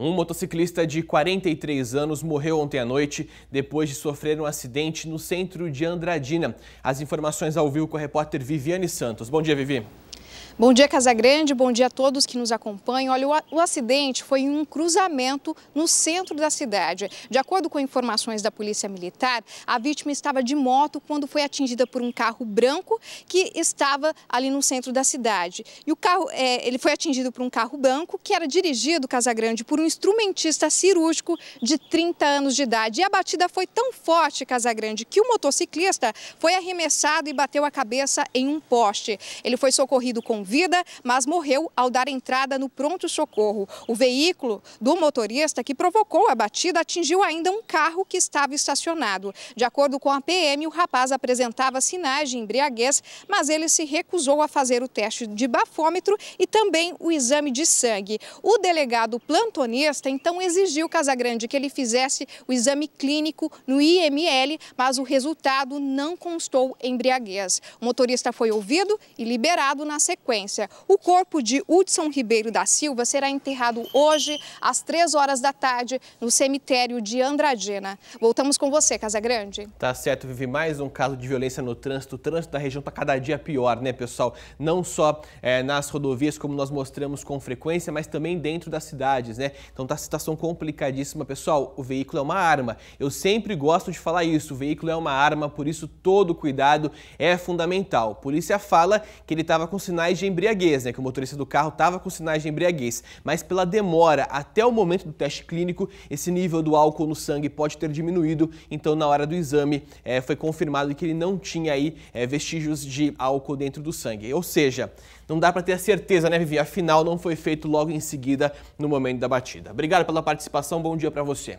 Um motociclista de 43 anos morreu ontem à noite depois de sofrer um acidente no centro de Andradina. As informações ao vivo com a repórter Viviane Santos. Bom dia, Vivi. Bom dia, Casagrande. Bom dia a todos que nos acompanham. Olha, o acidente foi em um cruzamento no centro da cidade. De acordo com informações da Polícia Militar, a vítima estava de moto quando foi atingida por um carro branco que estava ali no centro da cidade. E o carro, é, ele foi atingido por um carro branco que era dirigido, Casagrande, por um instrumentista cirúrgico de 30 anos de idade. E a batida foi tão forte, Casagrande, que o motociclista foi arremessado e bateu a cabeça em um poste. Ele foi socorrido com vida, mas morreu ao dar entrada no pronto-socorro. O veículo do motorista que provocou a batida atingiu ainda um carro que estava estacionado. De acordo com a PM, o rapaz apresentava sinais de embriaguez, mas ele se recusou a fazer o teste de bafômetro e também o exame de sangue. O delegado plantonista então exigiu Casagrande que ele fizesse o exame clínico no IML, mas o resultado não constou embriaguez. O motorista foi ouvido e liberado na sequência sequência. O corpo de Hudson Ribeiro da Silva será enterrado hoje, às três horas da tarde, no cemitério de Andradina. Voltamos com você, Casa Grande. Tá certo, Vivi. Mais um caso de violência no trânsito. O trânsito da região está cada dia pior, né, pessoal? Não só é, nas rodovias, como nós mostramos com frequência, mas também dentro das cidades, né? Então tá situação complicadíssima, pessoal. O veículo é uma arma. Eu sempre gosto de falar isso. O veículo é uma arma, por isso todo cuidado é fundamental. A polícia fala que ele estava com sinais de embriaguez, né, que o motorista do carro estava com sinais de embriaguez, mas pela demora até o momento do teste clínico, esse nível do álcool no sangue pode ter diminuído, então na hora do exame é, foi confirmado que ele não tinha aí é, vestígios de álcool dentro do sangue. Ou seja, não dá para ter a certeza, né, Vivi? Afinal, não foi feito logo em seguida no momento da batida. Obrigado pela participação, bom dia para você.